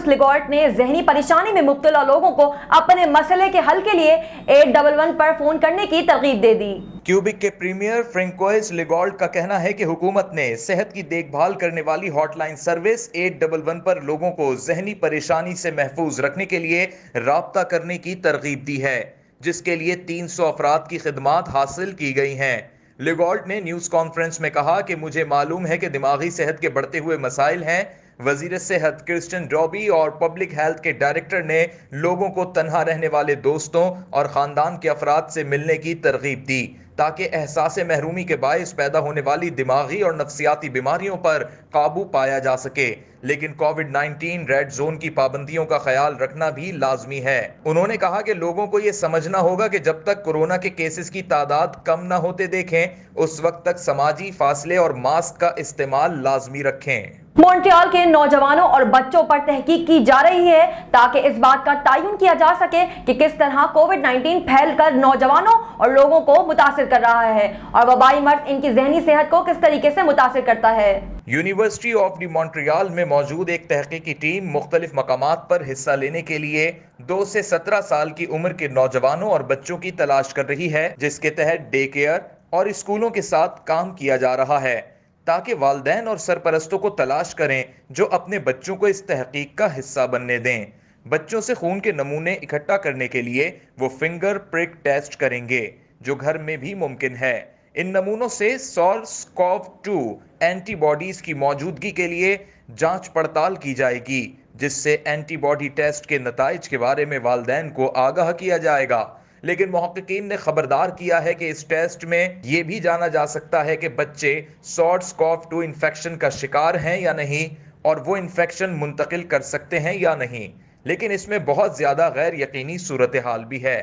juice लिगॉर्ट ने जहनी परेशानी में मुबतला लोगों को अपने मसले के हल के लिए एट डबल वन पर फोन करने की तरकीब दे दी क्यूबिक के प्रीमियर फ्रेंकोइस लिगोल्ट का कहना है कि हुकूमत ने सेहत की देखभाल करने वाली hotline service eight double one पर लोगों को जहनी परेशानी से महफूज रखने के लिए रबता करने की तरगीब दी है जिसके लिए तीन सौ अफराद की खदमात हासिल की गई हैं लिगोल्ट ने न्यूज़ कॉन्फ्रेंस में कहा कि मुझे मालूम है कि दिमागी सेहत के बढ़ते हुए मसाइल हैं वजीर सेहत क्रिस्टन डॉबी और पब्लिक हेल्थ के डायरेक्टर ने लोगों को तनहा रहने वाले दोस्तों और ख़ानदान के अफराद से मिलने की तरगीब दी ताकि एहसास महरूमी के बायस पैदा होने वाली दिमागी और नफसियाती बीमारियों पर काबू पाया जा सके लेकिन कोविड 19 रेड जोन की पाबंदियों का ख्याल रखना भी लाजमी है उन्होंने कहा कि लोगों को ये समझना होगा कि जब तक कोरोना के केसेस की तादाद कम ना होते देखें उस वक्त तक समाजी फासले और मास्क का इस्तेमाल लाजमी रखें मॉन्ट्रियल के नौजवानों और बच्चों पर तहकीक की जा रही है ताकि इस बात का तयन किया जा सके कि किस तरह कोविड 19 फैलकर नौजवानों और लोगों को मुतासर कर रहा है और वबाई मर्ज इनकी जहनी सेहत को किस तरीके से मुतासर करता है यूनिवर्सिटी ऑफ डी मॉन्ट्रियाल में मौजूद एक तहकीकी टीम मुख्तलिफ मकाम पर हिस्सा लेने के लिए दो से सत्रह साल की उम्र के नौजवानों और बच्चों की तलाश कर रही है जिसके तहत डे केयर और स्कूलों के साथ काम किया जा रहा है ताकि वालदेन और सरपरस्तों को तलाश करें जो अपने बच्चों को इस तहकीक का हिस्सा बनने दें बच्चों से खून के नमूने इकट्ठा करने के लिए वो फिंगर प्रिक टेस्ट करेंगे जो घर में भी मुमकिन है इन नमूनों से सॉर्स कॉव टू एंटीबॉडीज की मौजूदगी के लिए जांच पड़ताल की जाएगी जिससे एंटीबॉडी टेस्ट के नतज के बारे में वालदेन को आगाह किया जाएगा लेकिन महक्कीन ने खबरदार किया है कि इस टेस्ट में ये भी जाना जा सकता है कि बच्चे सॉर्ट्स कॉफ टू इन्फेक्शन का शिकार हैं या नहीं और वो इन्फेक्शन मुंतकिल कर सकते हैं या नहीं लेकिन इसमें बहुत ज़्यादा गैर यकीनी सूरत हाल भी है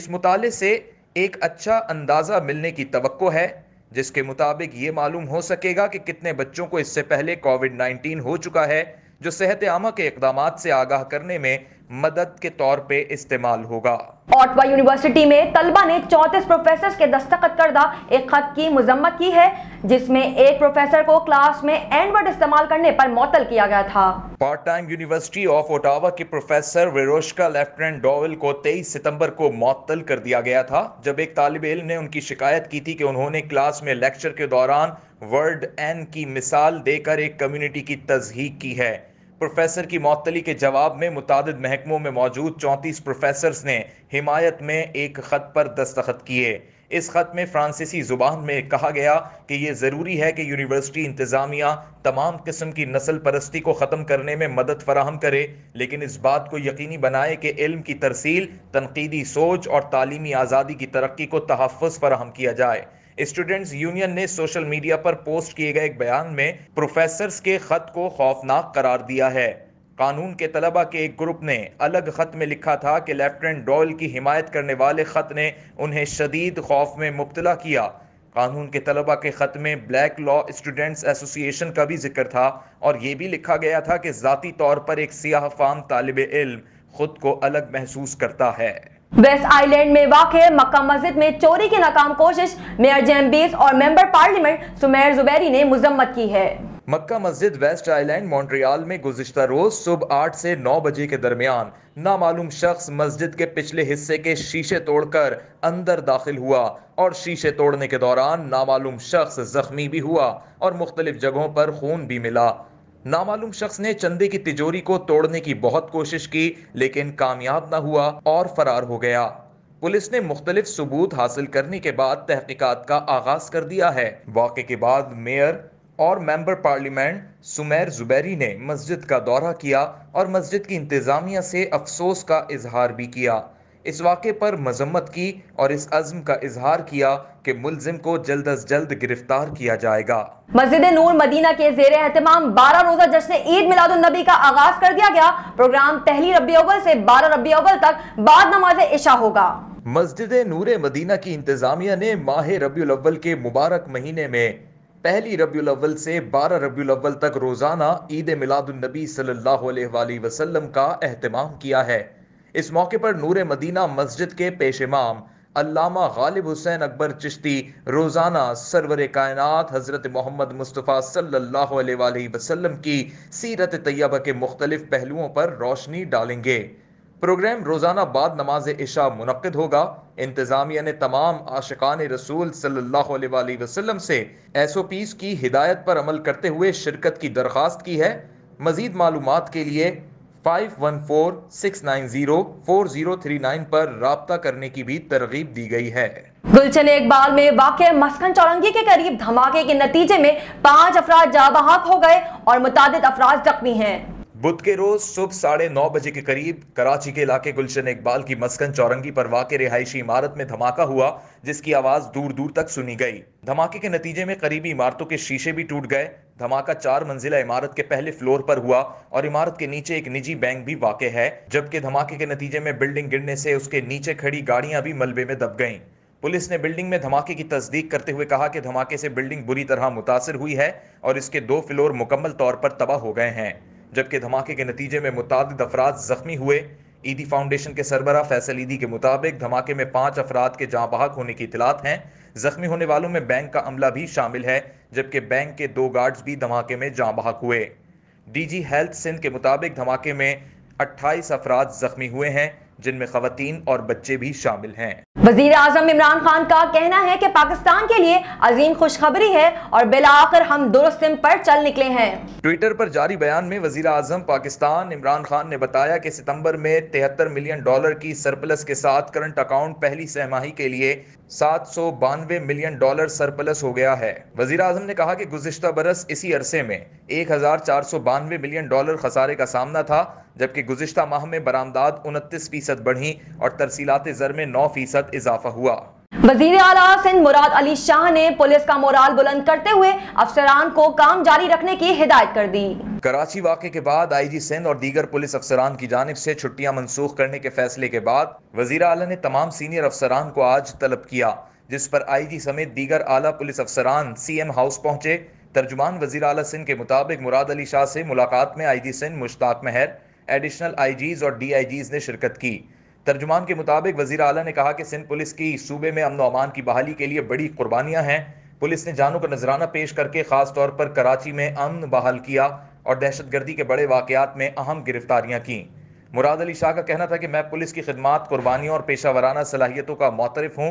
इस मुताले से एक अच्छा अंदाज़ा मिलने की तो है जिसके मुताबिक ये मालूम हो सकेगा कि कितने बच्चों को इससे पहले कोविड 19 हो चुका है जो सेहत आमा के इकदाम से आगाह करने में मदद के तौर पे इस्तेमाल होगा ऑटवा यूनिवर्सिटी में तलबा ने 34 प्रोफेसर के दस्तखत करदा एक खत की मजम्मत की है जिसमें एक प्रोफेसर को क्लास में एंडवर्ड इस्तेमाल करने पर मुतल किया गया था part time university of Ottawa के प्रोफेसर वेरोशका लेफ्टिनेंट डोवेल को 23 सितंबर को मुतल कर दिया गया था जब एक तालब इल ने उनकी शिकायत की थी कि उन्होंने क्लास में लेक्चर के दौरान वर्ड एन की मिसाल देकर एक कम्युनिटी की तजहीक की है प्रोफेसर की मअतली के जवाब में मुतद महकमों में मौजूद चौंतीस प्रोफेसर ने हिमायत में एक ख़त पर दस्तखत किए इस ख़त में फ्रांसीसी ज़ुबान में कहा गया कि ये ज़रूरी है कि यूनिवर्सिटी इंतज़ामिया तमाम किस्म की नस्ल परस्ती को ख़त्म करने में मदद फराहम करे लेकिन इस बात को यकीनी बनाए कि इल्म की तरसील तनकीदी सोच और तालीमी आज़ादी की तरक्की को तहफ़ फराहम किया जाए स्टूडेंट्स यूनियन ने सोशल मीडिया पर पोस्ट किए गए एक बयान में प्रोफेसर के खत को खौफनाक करार दिया है कानून के तलबा के एक ग्रुप ने अलग खत में लिखा था कि लेफ्टिनेंट डॉयल की हिमायत करने वाले खत ने उन्हें शदीद खौफ में मुबतला किया कानून के तलबा के ख़त में ब्लैक लॉ स्टूडेंट्स एसोसिएशन का भी जिक्र था और ये भी लिखा गया था कि ज़ाती तौर पर एक सियाह फाम तालब इल्म ख़ुद को अलग महसूस करता है वेस्ट आइलैंड में वाक़ मक्का मस्जिद में चोरी की नाकाम कोशिश मेयर जैमबीस और मेंबर पार्लियामेंट सुमेर जुबैरी ने मुजम्मत की है मक्का मस्जिद वेस्ट आइलैंड मॉन्ट्रियाल में गुजशत रोज सुबह आठ से नौ बजे के दरमियान नामालूम शख्स मस्जिद के पिछले हिस्से के शीशे तोड़कर अंदर दाखिल हुआ और शीशे तोड़ने के दौरान नामालूम शख्स जख्मी भी हुआ और मुख्तलिफ जगहों पर खून भी मिला नामालूम शख्स ने चंदे की तिजोरी को तोड़ने की बहुत कोशिश की लेकिन कामयाब न हुआ और फरार हो गया पुलिस ने मुख्तलिफ सबूत हासिल करने के बाद तहकीकात का आगाज कर दिया है वाक़े के बाद मेयर और मेंबर पार्लियामेंट सुमेर जुबैरी ने मस्जिद का दौरा किया और मस्जिद की इंतज़ामिया से अफसोस का इजहार भी किया इस वाक़े पर मजम्मत की और इस अज़म का इजहार किया कि मुलजिम को जल्द अज जल्द गिरफ्तार किया जाएगा मस्जिद नूर मदीना के जेर एहतमाम बारह रोजा जश्न ईद मिलादुलनबी का आगाज कर दिया गया प्रोग्राम पहली रबी अव्वल से बारह रबी अव्वल तक बाद नमाज इशा होगा मस्जिद नूर मदीना की इंतजामिया ने माह रबी अव्वल के मुबारक महीने में पहली रबी अव्वल से 12 रबी अव्वल तक रोजाना ईद मिलादुलनबी सल्लल्लाहु अलैहि वसल्लम का अहतमाम किया है इस मौके पर नूर मदीना मस्जिद के पेश इमाम अलामा गालिब हुसैन अकबर चिश्ती रोज़ाना सरवर कायनत हज़रत मोहम्मद मुस्तफ़ा सल्ला वसलम की सीरत तैयबा के मुख्तलिफ पहलुओं पर रोशनी डालेंगे प्रोग्राम रोज़ाना बाद नमाज इशा मुनद होगा इंतज़ामिया ने तमाम आशकान रसूल सल्ला वसलम से एस ओ पीज़ की हिदायत पर अमल करते हुए शिरकत की दरख्वास्त की है मज़ीद मालूम के लिए five one four six nine zero four zero three nine पर रबता करने की भी तरगीब दी गई है गुलचन इकबाल में वाक मस्कन चौरंगी के करीब धमाके के नतीजे में पांच अफराज जाँ हो गए और मुताद अफराज जख्मी हैं बुध के रोज सुबह साढ़े नौ बजे के करीब कराची के इलाके गुलशन इकबाल की मस्कन चौरंगी पर वाक़ रिहायशी इमारत में धमाका हुआ जिसकी आवाज़ दूर दूर तक सुनी गई धमाके के नतीजे में करीबी इमारतों के शीशे भी टूट गए धमाका चार मंजिला इमारत के पहले फ्लोर पर हुआ और इमारत के नीचे एक निजी बैंक भी वाक़ है जबकि धमाके के नतीजे में बिल्डिंग गिरने से उसके नीचे खड़ी गाड़ियां भी मलबे में दब गई पुलिस ने बिल्डिंग में धमाके की तस्दीक करते हुए कहा कि धमाके से बिल्डिंग बुरी तरह मुतासर हुई है और इसके दो फ्लोर मुकम्मल तौर पर तबाह हो गए हैं जबकि धमाके के नतीजे में मुतद अफराद जख्मी हुए ईदी फाउंडेशन के सरबरा फैसल ईदी के मुताबिक धमाके में पांच अफराद के जहाँ बहक होने की इतलात हैं जख्मी होने वालों में बैंक का अमला भी शामिल है जबकि बैंक के दो गार्ड्स भी धमाके में जहाँ बहक हुए डी जी हेल्थ सिंध के मुताबिक धमाके में अट्ठाईस अफराद जख्मी हुए हैं जिनमें खातन और बच्चे भी शामिल हैं वजीर आजम इमरान खान का कहना है की पाकिस्तान के लिए अजीम खुशखबरी है और बिलाकर हम दुरुस्त पर चल निकले हैं ट्विटर पर जारी बयान में वजीर आजम पाकिस्तान इमरान खान ने बताया की सितम्बर में तिहत्तर मिलियन डॉलर की सरप्लस के साथ करंट अकाउंट पहली सहमाही के लिए सात सौ बानवे मिलियन डॉलर सरप्लस हो गया है वजीर आजम ने कहा की गुजशत बरस इसी अरसे में एक हजार चार सौ बानवे मिलियन डॉलर खसारे का सामना था जबकि गुजशत माह में बरामदाद उनतीस फीसद बढ़ी और तरसीलात जर में नौ फीसद इजाफा हुआ वजीर अला सिंध मुराद अली शाह ने पुलिस का मोराल बुलंद करते हुए अफसरान को काम जारी रखने की हिदायत कर दी कराची वाक के बाद आई जी सिंध और दीगर पुलिस अफसरान की जानब ऐसी छुट्टियाँ मनसूख करने के फैसले के बाद वजीर अला ने तमाम सीनियर अफसरान को आज तलब किया जिस पर आई जी समेत दीगर आला पुलिस अफसरान सी एम हाउस पहुँचे तर्जुमान वजीर अला सिंध के मुताबिक मुराद अली शाह से मुलाकात में I G Sindh Mushtaq Mahar additional IGs और डीआईजीज ने शिरकत की तर्जुमान के मुताबिक वजीर अला ने कहा कि सिंध पुलिस की सूबे में अमन अमान की बहाली के लिए बड़ी कुर्बानियाँ हैं पुलिस ने जानों का नजराना पेश करके खास तौर पर कराची में अमन बहाल किया और दहशत गर्दी के बड़े वाकयात में अहम गिरफ्तारियां की मुराद अली शाह का कहना था कि मैं पुलिस की खदमात कुर्बानियों और पेशा वाराना सलाहियतों का मोतरफ हूँ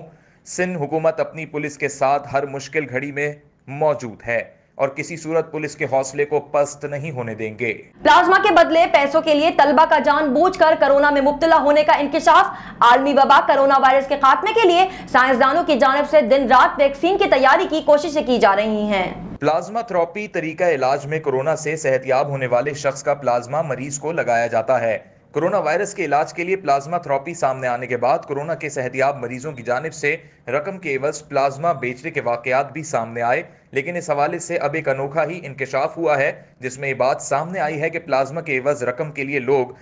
सिंध हुकूमत अपनी पुलिस के साथ हर मुश्किल घड़ी में मौजूद है और किसी सूरत पुलिस के हौसले को पस्त नहीं होने देंगे प्लाज्मा के बदले पैसों के लिए तलबा का जान बूझ कर कोरोना में मुबतला होने का इंकशाफ आर्मी वबा कोरोना वायरस के खात्मे के लिए साइंसदानों की जानब ऐसी दिन रात वैक्सीन की तैयारी की कोशिशें की जा रही है प्लाज्मा थेरेपी तरीका इलाज में कोरोना से सेहतियाब होने वाले शख्स का प्लाज्मा मरीज को लगाया जाता है कोरोना वायरस के इलाज के लिए प्लाज्मा थेरेपी सामने आने के बाद कोरोना के सहदियाब मरीजों की जानब से रकम के एवज प्लाज्मा बेचने के वाकयात भी सामने आए लेकिन इस हवाले से अब एक अनोखा ही इंकशाफ हुआ है जिसमें ये बात सामने आई है कि प्लाज्मा के एवज रकम के लिए लोग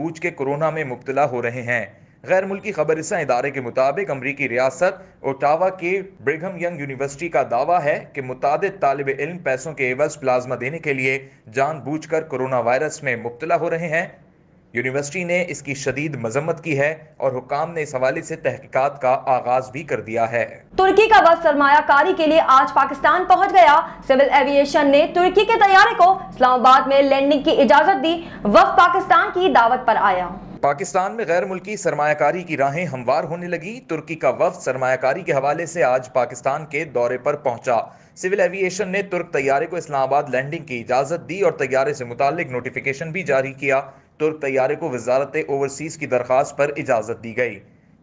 बूझ के कोरोना में मुबतला हो रहे हैं गैर मुल्की खबरसा इदारे के मुताबिक अमरीकी रियासत ओटावा के ब्रिगम यंग यूनिवर्सिटी का दावा है कि मुतद तालब इल्म पैसों के एवज प्लाज्मा देने के लिए जान बूझ कर कोरोना वायरस में मुबतला हो रहे हैं यूनिवर्सिटी ने इसकी शदीद मजम्मत की है और हुकाम ने इस हवाले से तहकीकात का आगाज भी कर दिया है तुर्की का वफ सरमाकारी के लिए आज पाकिस्तान पहुंच गया सिविल एविएशन ने तुर्की के तैयारे को इस्लामाबाद में लैंडिंग की इजाजत दी वफ पाकिस्तान की दावत पर आया पाकिस्तान में गैर मुल्की सरमाकारी की राहें हमवार होने लगी तुर्की का वफ सरमाकारी के हवाले से आज पाकिस्तान के दौरे पर पहुंचा सिविल एविएशन ने तुर्क तैयारे को इस्लामाबाद लैंडिंग की इजाजत दी और तैयारे से मुतालिक नोटिफिकेशन भी जारी किया तुर्क तैयारे को वजारत ओवरसीज़ की दरख्वास्त पर इजाज़त दी गई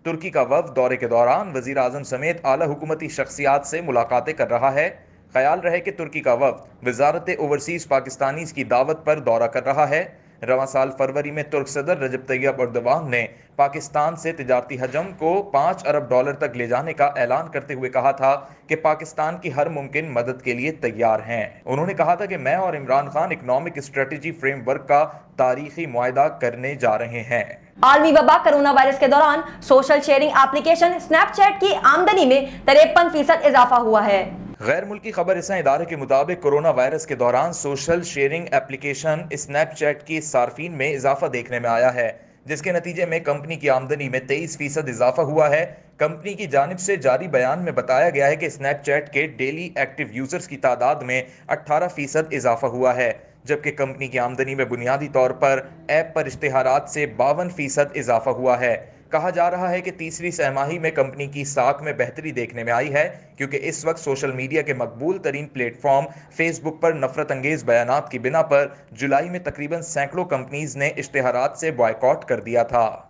तुर्की का वफ दौरे के दौरान वजी अजम समेत अली हुकूमती शख्सियात से मुलाकातें कर रहा है ख्याल रहे कि तुर्की का वफ वजारत ओवरसीज़ पाकिस्तानी की दावत पर दौरा कर रहा है रवा साल फरवरी में तुर्क सदर रजब तैयब अर्दवान ने पाकिस्तान से तजारती हजम को पाँच अरब डॉलर तक ले जाने का ऐलान करते हुए कहा था कि पाकिस्तान की हर मुमकिन मदद के लिए तैयार हैं उन्होंने कहा था कि मैं और Imran Khan economic strategy framework का तारीखी मुआदा करने जा रहे हैं आलमी वबा कोरोना वायरस के दौरान सोशल शेयरिंग एप्लीकेशन स्नैपचैट की आमदनी में तिरपन फीसद इजाफा हुआ है गैर मुल्की खबर रसा इदारे के मुताबिक कोरोना वायरस के दौरान सोशल शेयरिंग एप्लीकेशन स्नैपचैट की सार्फिन में इजाफा देखने में आया है जिसके नतीजे में कंपनी की आमदनी में तेईस फीसद इजाफा हुआ है कंपनी की जानब से जारी बयान में बताया गया है कि स्नैपचैट के डेली एक्टिव यूजर्स की तादाद में अट्ठारह फीसद इजाफा हुआ है जबकि कंपनी की आमदनी में बुनियादी तौर पर ऐप पर इश्तहार से बावन फीसद इजाफा हुआ है कहा जा रहा है कि तीसरी सहमाही में कंपनी की साख में बेहतरी देखने में आई है क्योंकि इस वक्त सोशल मीडिया के मकबूल तरीन प्लेटफॉर्म फेसबुक पर नफरत अंगेज बयान की बिना पर जुलाई में तकरीबन सैकड़ों कंपनीज ने इश्तहार से बॉयकॉट कर दिया था